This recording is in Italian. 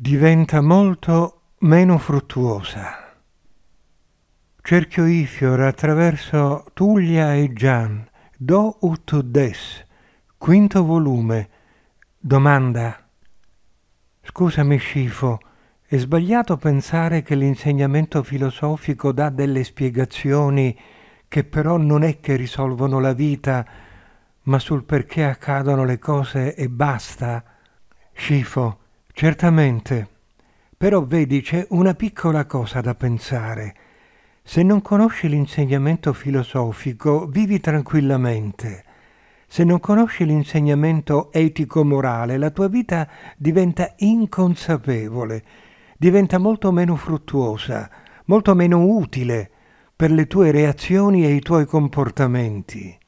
diventa molto meno fruttuosa. Cerchio Ifior attraverso Tuglia e Gian, Do ut des, quinto volume, domanda. Scusami Scifo, è sbagliato pensare che l'insegnamento filosofico dà delle spiegazioni che però non è che risolvono la vita, ma sul perché accadono le cose e basta? Scifo, Certamente. Però vedi, c'è una piccola cosa da pensare. Se non conosci l'insegnamento filosofico, vivi tranquillamente. Se non conosci l'insegnamento etico-morale, la tua vita diventa inconsapevole, diventa molto meno fruttuosa, molto meno utile per le tue reazioni e i tuoi comportamenti.